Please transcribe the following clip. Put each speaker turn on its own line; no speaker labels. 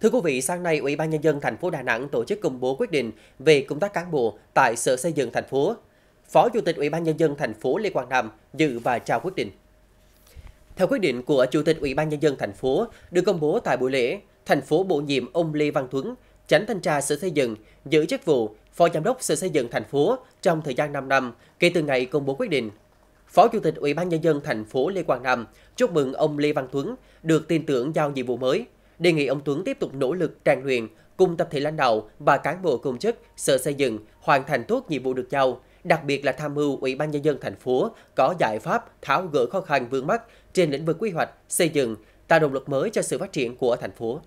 Thưa quý vị, sáng nay Ủy ban nhân dân thành phố Đà Nẵng tổ chức công bố quyết định về công tác cán bộ tại Sở Xây dựng thành phố. Phó Chủ tịch Ủy ban nhân dân thành phố Lê Quang Nam dự và trao quyết định. Theo quyết định của Chủ tịch Ủy ban nhân dân thành phố được công bố tại buổi lễ, thành phố bổ nhiệm ông Lê Văn Tuấn, Chánh thanh tra Sở Xây dựng giữ chức vụ Phó Giám đốc Sở Xây dựng thành phố trong thời gian 5 năm kể từ ngày công bố quyết định. Phó Chủ tịch Ủy ban nhân dân thành phố Lê Quang Nam chúc mừng ông Lê Văn Tuấn được tin tưởng giao nhiệm vụ mới đề nghị ông Tuấn tiếp tục nỗ lực rèn luyện cùng tập thể lãnh đạo và cán bộ công chức, sở xây dựng hoàn thành tốt nhiệm vụ được giao, đặc biệt là tham mưu Ủy ban nhân dân thành phố có giải pháp tháo gỡ khó khăn vướng mắt trên lĩnh vực quy hoạch, xây dựng, tạo động lực mới cho sự phát triển của thành phố.